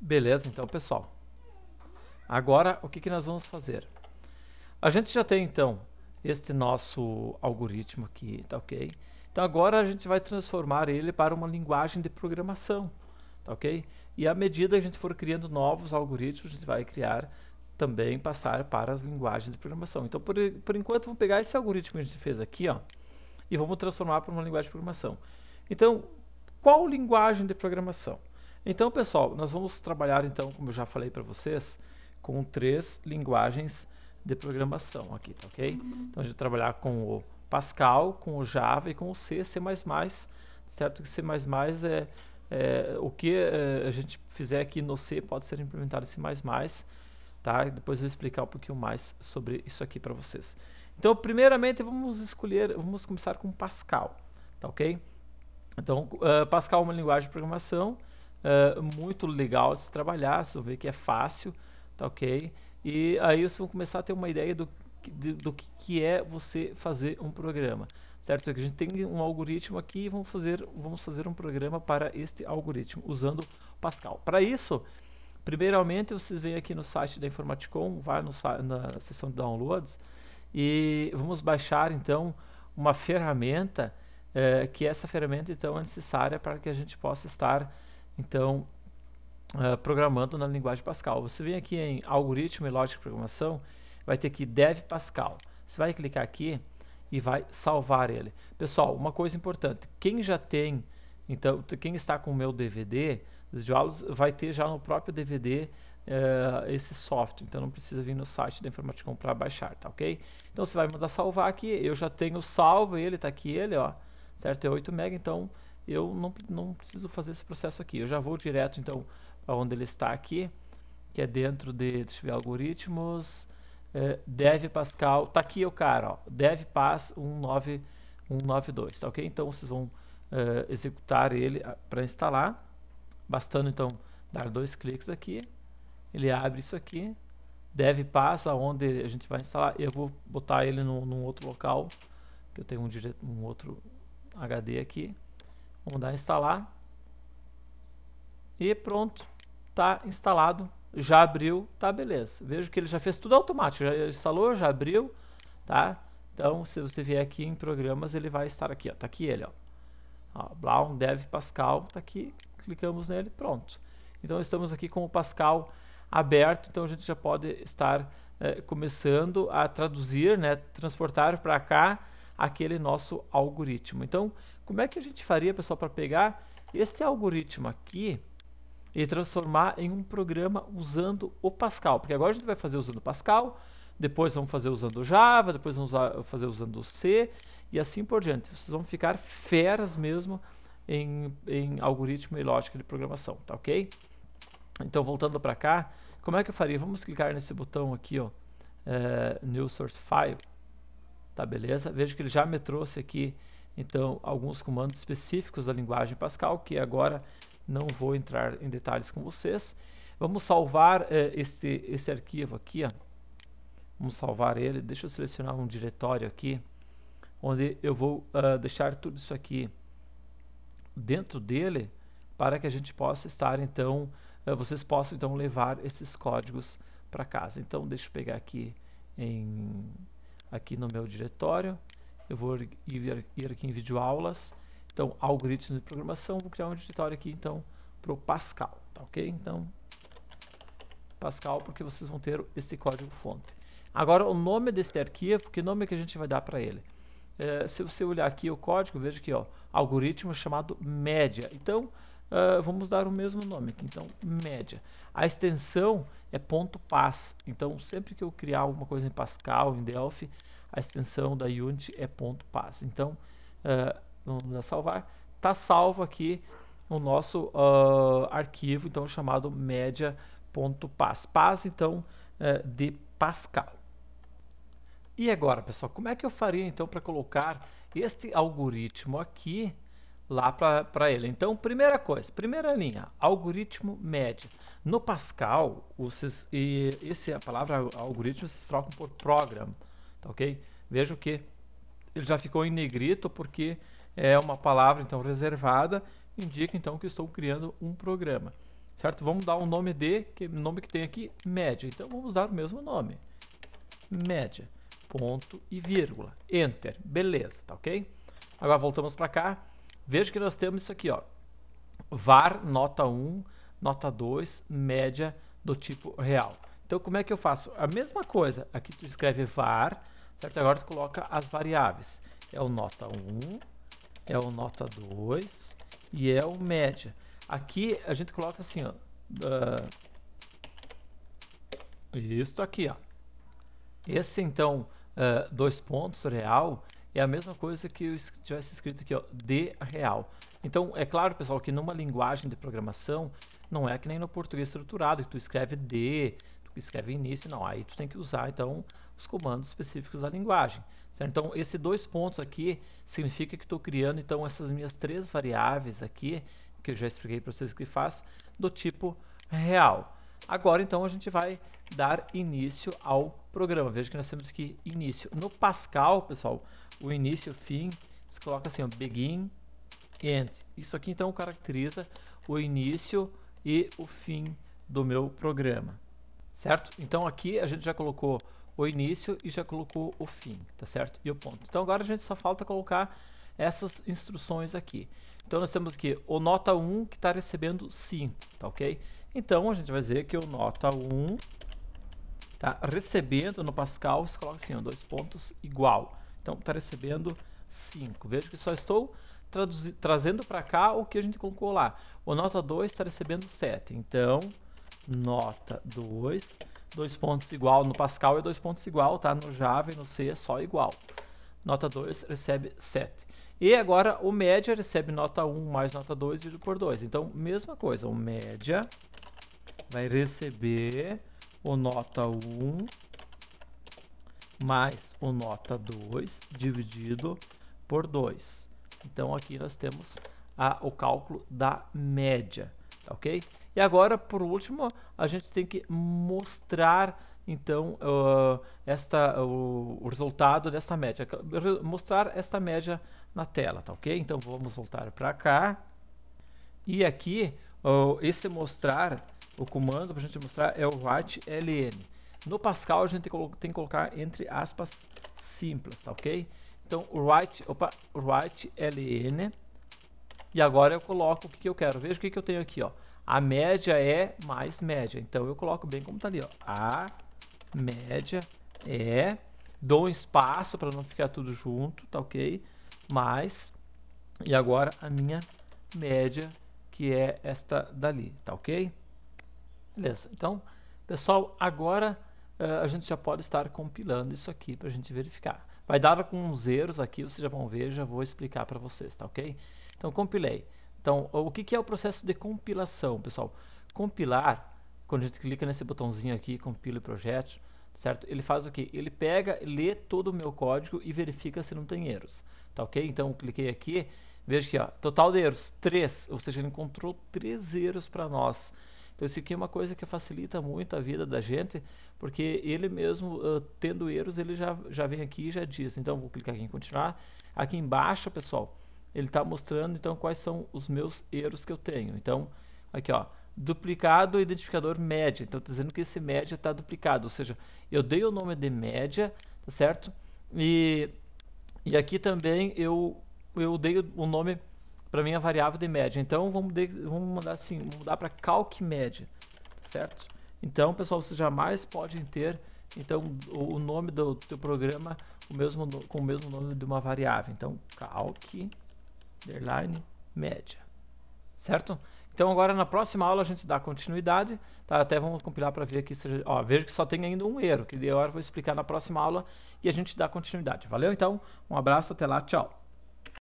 Beleza, então, pessoal. Agora, o que, que nós vamos fazer? A gente já tem, então, este nosso algoritmo aqui, tá ok? Então, agora a gente vai transformar ele para uma linguagem de programação, tá ok? E à medida que a gente for criando novos algoritmos, a gente vai criar também, passar para as linguagens de programação. Então, por, por enquanto, vamos pegar esse algoritmo que a gente fez aqui, ó, e vamos transformar para uma linguagem de programação. Então, qual linguagem de programação? Então, pessoal, nós vamos trabalhar então, como eu já falei para vocês, com três linguagens de programação aqui, tá ok? Uhum. Então a gente vai trabalhar com o Pascal, com o Java e com o C, C++, certo que C++ é, é o que é, a gente fizer aqui no C pode ser implementado em C++, tá? Depois eu vou explicar um pouquinho mais sobre isso aqui para vocês. Então, primeiramente vamos escolher, vamos começar com Pascal, tá ok? Então, uh, Pascal é uma linguagem de programação, ah, muito legal se trabalhar, se vão ver que é fácil, tá ok? E aí vocês vão começar a ter uma ideia do, de, do que, que é você fazer um programa, certo? A gente tem um algoritmo aqui e vamos fazer, vamos fazer um programa para este algoritmo, usando Pascal. Para isso, primeiramente vocês vêm aqui no site da informaticom vai no, na seção de downloads, e vamos baixar então uma ferramenta eh, que essa ferramenta então é necessária para que a gente possa estar então, uh, programando na linguagem Pascal. Você vem aqui em algoritmo e lógica de programação, vai ter aqui dev Pascal. Você vai clicar aqui e vai salvar ele. Pessoal, uma coisa importante, quem já tem, então, quem está com o meu DVD, os jogos vai ter já no próprio DVD uh, ah, esse software, então não precisa vir no site da Informaticom para baixar, tá ok? Então você vai mandar salvar aqui, eu já tenho salvo ele, tá aqui ele, ó, certo? É 8 MB, então eu não, não preciso fazer esse processo aqui. Eu já vou direto, então, para onde ele está aqui, que é dentro de, deixa eu ver, algoritmos, é, dev Pascal, está aqui o cara, ó, dev Pas 19192, tá ok? Então, vocês vão é, executar ele ah, para instalar, bastando, então, dar dois cliques aqui, ele abre isso aqui, dev pass aonde a gente vai instalar. Eu vou botar ele num, num outro local, que eu tenho um, direto, um outro HD aqui. Vamos dar instalar. E pronto, tá instalado, já abriu, tá beleza. Vejo que ele já fez tudo automático, já instalou, já abriu, tá? Então, se você vier aqui em programas, ele vai estar aqui, ó, tá aqui ele, ó. ó Blaum, Dev, Pascal, tá aqui, clicamos nele, pronto. Então, estamos aqui com o Pascal aberto, então a gente já pode estar eh, começando a traduzir, né, transportar para cá aquele nosso algoritmo. Então, como é que a gente faria, pessoal, para pegar este algoritmo aqui e transformar em um programa usando o Pascal? Porque agora a gente vai fazer usando o Pascal, depois vamos fazer usando o Java, depois vamos fazer usando o C e assim por diante. Vocês vão ficar feras mesmo em, em algoritmo e lógica de programação, tá ok? Então, voltando para cá, como é que eu faria? Vamos clicar nesse botão aqui, ó, é, New Source File. Tá, beleza? Veja que ele já me trouxe aqui então alguns comandos específicos da linguagem Pascal, que agora não vou entrar em detalhes com vocês. Vamos salvar eh, este, esse arquivo aqui, ó. vamos salvar ele, deixa eu selecionar um diretório aqui, onde eu vou uh, deixar tudo isso aqui dentro dele, para que a gente possa estar então, uh, vocês possam então levar esses códigos para casa. Então deixa eu pegar aqui, em, aqui no meu diretório, eu vou ir, ir aqui em vídeo aulas, então algoritmos de programação, vou criar um diretório aqui então para o Pascal, tá ok? Então Pascal, porque vocês vão ter esse código fonte. Agora o nome deste arquivo, que nome que a gente vai dar para ele? É, se você olhar aqui o código, veja que ó, algoritmo chamado média. Então uh, vamos dar o mesmo nome aqui, então média. A extensão é ponto .pas, então sempre que eu criar alguma coisa em Pascal, em Delphi, a extensão da unit é ponto .pas. Então uh, vamos dar salvar, está salvo aqui o nosso uh, arquivo, então chamado média.pas. Pas, então, eh, de Pascal. E agora, pessoal, como é que eu faria então para colocar este algoritmo aqui lá para ele. Então, primeira coisa, primeira linha, algoritmo média. No Pascal, vocês, e esse, é a palavra algoritmo vocês trocam por program, tá ok? Vejo que ele já ficou em negrito porque é uma palavra então reservada, indica então que estou criando um programa, certo? Vamos dar o um nome de, que nome que tem aqui, média. Então vamos dar o mesmo nome, média, ponto e vírgula, enter, beleza, tá ok? Agora voltamos para cá Veja que nós temos isso aqui, ó. VAR, nota 1, nota 2, média do tipo real. Então, como é que eu faço? A mesma coisa. Aqui tu escreve var, certo? Agora tu coloca as variáveis. É o nota 1, é o nota 2 e é o média. Aqui a gente coloca assim, ó. Uh, aqui, ó. Esse, então, uh, dois pontos real é a mesma coisa que eu tivesse escrito aqui, ó, D real. Então, é claro, pessoal, que numa linguagem de programação, não é que nem no português estruturado, que tu escreve D, tu escreve início, não. Aí tu tem que usar, então, os comandos específicos da linguagem. Certo? Então, esses dois pontos aqui significa que estou criando, então, essas minhas três variáveis aqui, que eu já expliquei para vocês o que faz, do tipo real. Agora, então, a gente vai dar início ao programa. Veja que nós temos que início. No Pascal, pessoal, o início, o fim, se coloca assim, ó, begin, end. Isso aqui, então, caracteriza o início e o fim do meu programa, certo? Então, aqui a gente já colocou o início e já colocou o fim, tá certo? E o ponto. Então, agora a gente só falta colocar essas instruções aqui. Então, nós temos aqui o nota 1 que está recebendo sim, tá ok? Então a gente vai dizer que o nota 1 está recebendo no Pascal, você coloca assim, ó, dois pontos igual. Então está recebendo 5. Veja que só estou trazendo para cá o que a gente colocou lá. O nota 2 está recebendo 7. Então, nota 2, dois pontos igual no Pascal e dois pontos igual, tá? No Java e no C só igual. Nota 2 recebe 7. E agora o média recebe nota 1 mais nota 2 dividido por 2. Então, mesma coisa, o média vai receber o nota 1 mais o nota 2 dividido por 2. Então aqui nós temos a, o cálculo da média, tá ok? E agora, por último, a gente tem que mostrar então uh, esta, uh, o resultado dessa média, mostrar esta média na tela, tá ok? Então vamos voltar para cá e aqui esse mostrar, o comando para a gente mostrar é o write ln. No Pascal a gente tem que colocar entre aspas simples, tá ok? Então o write, opa, write ln e agora eu coloco o que, que eu quero. Veja o que, que eu tenho aqui, ó. A média é mais média. Então eu coloco bem como está ali, ó. A média é dou um espaço para não ficar tudo junto, tá ok? mais e agora a minha média que é esta dali, tá ok? Beleza, então, pessoal, agora uh, a gente já pode estar compilando isso aqui para a gente verificar. Vai dar uns erros aqui, vocês já vão ver, já vou explicar para vocês, tá ok? Então, compilei. Então, o que, que é o processo de compilação, pessoal? Compilar, quando a gente clica nesse botãozinho aqui, compila o projeto, certo? Ele faz o que? Ele pega, lê todo o meu código e verifica se não tem erros, tá ok? Então, cliquei aqui, Veja aqui, ó, total de erros, 3, ou seja, ele encontrou 3 erros para nós. Então isso aqui é uma coisa que facilita muito a vida da gente, porque ele mesmo uh, tendo erros, ele já, já vem aqui e já diz. Então vou clicar aqui em continuar. Aqui embaixo, pessoal, ele está mostrando então quais são os meus erros que eu tenho. Então aqui ó, duplicado identificador média. Então está dizendo que esse média está duplicado, ou seja, eu dei o nome de média, tá certo? E, e aqui também eu eu dei o nome para minha variável de média. Então vamos, de, vamos mandar assim, mudar para calc média, tá certo? Então, pessoal, vocês jamais podem ter então o nome do teu programa o mesmo com o mesmo nome de uma variável. Então, calc underline média. Certo? Então agora na próxima aula a gente dá continuidade, tá? Até vamos compilar para ver aqui, ó, vejo que só tem ainda um erro, que de hora vou explicar na próxima aula e a gente dá continuidade. Valeu então, um abraço, até lá, tchau.